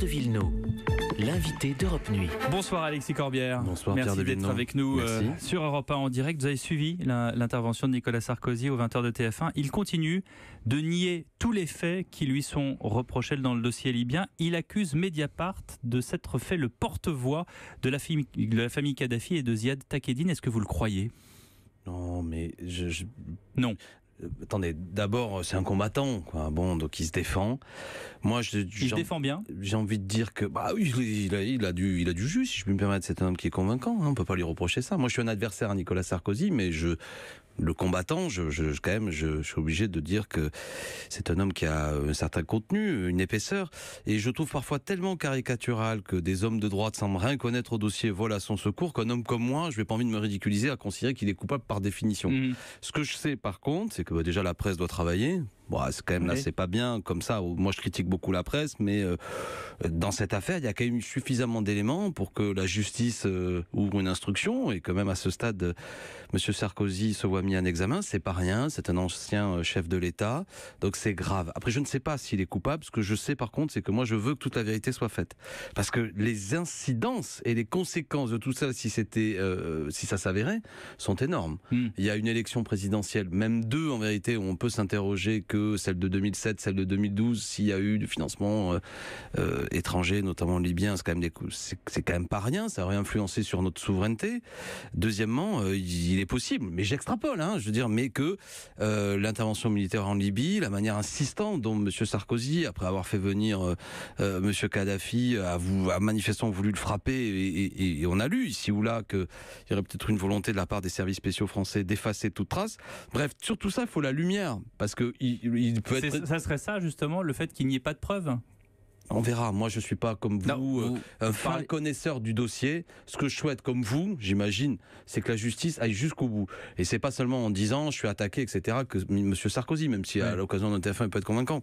de Villeneuve, l'invité d'Europe Nuit. Bonsoir Alexis Corbière. Bonsoir Merci d'être avec nous euh, sur Europe en direct. Vous avez suivi l'intervention de Nicolas Sarkozy aux 20h de TF1. Il continue de nier tous les faits qui lui sont reprochés dans le dossier libyen. Il accuse Mediapart de s'être fait le porte-voix de, de, la famille Kadhafi et de Ziad Takedine. Est-ce que vous le croyez non, mais je... Non. Euh, attendez, d'abord, euh, c'est un combattant, quoi. Bon, donc il se défend. Moi, je, il défend bien. J'ai envie de dire que, bah oui, il a, du, il a du jus, si je puis me permettre. C'est un homme qui est convaincant. on hein. on peut pas lui reprocher ça. Moi, je suis un adversaire à Nicolas Sarkozy, mais je, le combattant, je, quand même, je, suis obligé de dire que c'est un homme qui a un certain contenu, une épaisseur, et je trouve parfois tellement caricatural que des hommes de droite sans rien connaître au dossier, à son secours, qu'un homme comme moi, je n'ai pas envie de me ridiculiser à considérer qu'il est coupable par définition. Mmh. Ce que je sais par contre, c'est que bah, déjà la presse doit travailler, ah, c'est quand même là, c'est pas bien comme ça. Moi, je critique beaucoup la presse, mais euh, dans cette affaire, il y a quand même eu suffisamment d'éléments pour que la justice euh, ouvre une instruction. Et quand même, à ce stade, euh, Monsieur Sarkozy se voit mis un examen. C'est pas rien. C'est un ancien chef de l'État, donc c'est grave. Après, je ne sais pas s'il est coupable. Ce que je sais, par contre, c'est que moi, je veux que toute la vérité soit faite, parce que les incidences et les conséquences de tout ça, si c'était, si ça s'avérait, sont énormes. Hmm. Il y a une élection présidentielle, même deux en vérité, où on peut s'interroger que celle de 2007, celle de 2012, s'il y a eu du financement euh, euh, étranger, notamment libyen, c'est quand même quand même pas rien, ça aurait influencé sur notre souveraineté. Deuxièmement, euh, il est possible, mais j'extrapole, hein, je veux dire, mais que l'intervention militaire en Libye, la manière insistante dont M. Sarkozy, après avoir fait venir M. Kadhafi, a, manifestement voulu le frapper, et, on a lu ici ou là qu'il y aurait peut-être une volonté de la part des services spéciaux français d'effacer toute trace. Bref, sur tout ça, il faut la lumière, parce que ça serait ça, justement, le fait qu'il n'y ait pas de preuves on verra. Moi, je ne suis pas comme euh, vous, un fin connaisseur du dossier. Ce que je souhaite, comme vous, j'imagine, c'est que la justice aille jusqu'au bout. Et c'est pas seulement en disant je suis attaqué, etc. que M. Sarkozy, même si à l'occasion d'un TF1 il peut être convaincant,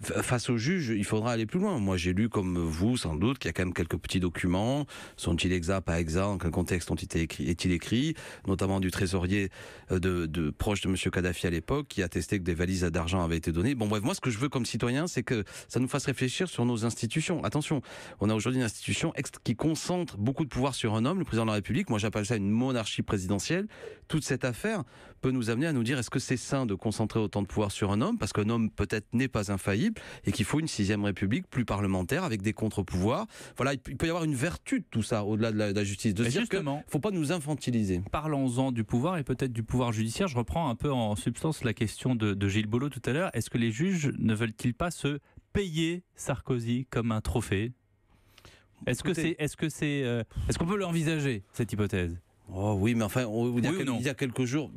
face au juge, il faudra aller plus loin. Moi, j'ai lu comme vous, sans doute, qu'il y a quand même quelques petits documents. Sont-ils exacts, pas exacts Dans quel contexte ont-ils écrit, est-il écrit Notamment du trésorier euh, de, proche de M. Kadhafi à l'époque, qui a attestait que des valises d'argent avaient été données. Bon, bref, moi, ce que je veux comme citoyen, c'est que ça nous fasse réfléchir sur nos institutions. Attention, on a aujourd'hui une institution qui concentre beaucoup de pouvoir sur un homme, le président de la République. Moi, j'appelle ça une monarchie présidentielle. Toute cette affaire peut nous amener à nous dire est-ce que c'est sain de concentrer autant de pouvoir sur un homme Parce qu'un homme peut-être n'est pas infaillible et qu'il faut une sixième République plus parlementaire avec des contre-pouvoirs. Voilà, il peut y avoir une vertu de tout ça au-delà de, la justice. De se dire justement, faut pas nous infantiliser. Parlons-en du pouvoir et peut-être du pouvoir judiciaire. Je reprends un peu en substance la question de, Gilles Bolo tout à l'heure. Est-ce que les juges ne veulent-ils pas se payer Sarkozy comme un trophée Est-ce que c'est, est-ce que c'est, euh, est-ce qu'on peut l'envisager cette hypothèse Oh oui, mais enfin, il, y a quelques jours,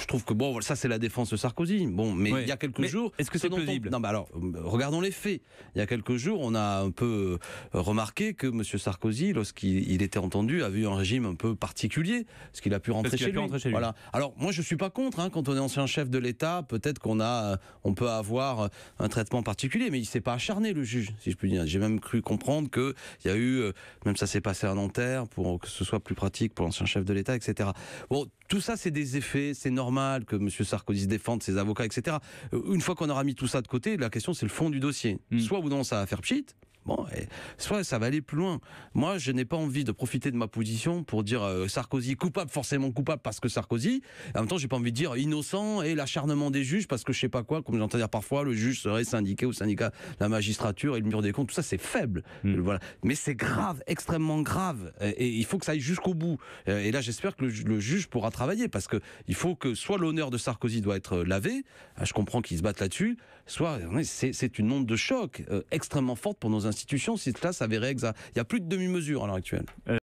je trouve que bon, ça c'est la défense de Sarkozy. Bon, mais il y a quelques jours, est-ce que c'est possible Non, mais alors, euh, regardons les faits. Il y a quelques jours, on a un peu euh, remarqué que M. Sarkozy, lorsqu'il était entendu, a vu un régime un peu particulier, ce qu'il a pu rentrer, chez, lui. Voilà. Alors, moi, je suis pas contre. Hein. quand on est ancien chef de l'État, peut-être qu'on a, euh, on peut avoir un traitement particulier, mais il s'est pas acharné le juge, si je puis dire. J'ai même cru comprendre que il y a eu, même ça s'est passé à Nanterre, pour que ce soit plus pratique pour l'ancien chef de de l'État, etc. Bon, tout ça, c'est des effets, c'est normal que M. Sarkozy se défende, ses avocats, etc. Euh, une fois qu'on aura mis tout ça de côté, la question, c'est le fond du dossier. Hmm. Soit ou non, ça va faire pchit, Bon, soit ça va aller plus loin. Moi, je n'ai pas envie de profiter de ma position pour dire euh, Sarkozy coupable, forcément coupable parce que Sarkozy. En même temps, j'ai pas envie de dire innocent et l'acharnement des juges parce que je sais pas quoi, comme j'entends dire parfois, le juge serait syndiqué au syndicat la magistrature et le mur des comptes. Tout ça, c'est faible. Hmm. Voilà. Mais c'est grave, extrêmement grave. Et, il faut que ça aille jusqu'au bout. Euh, et là, j'espère que le, juge pourra travailler parce que il faut que soit l'honneur de Sarkozy doit être euh, lavé. Ah, je comprends qu'ils se battent là-dessus. Soit c'est une onde de choc extrêmement forte pour nos institutions si cela s'avérait exact. Il n'y a plus de demi-mesure à l'heure actuelle. Euh,